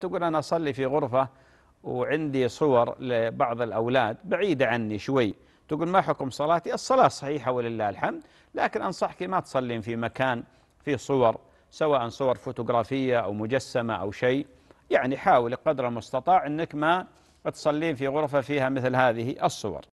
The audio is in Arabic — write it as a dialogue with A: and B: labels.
A: تقول أنا أصلي في غرفة وعندي صور لبعض الأولاد بعيدة عني شوي تقول ما حكم صلاتي الصلاة صحيحة ولله الحمد لكن أنصحك ما تصلين في مكان فيه صور سواء صور فوتوغرافية أو مجسمة أو شيء يعني حاول قدر المستطاع أنك ما تصلين في غرفة فيها مثل هذه الصور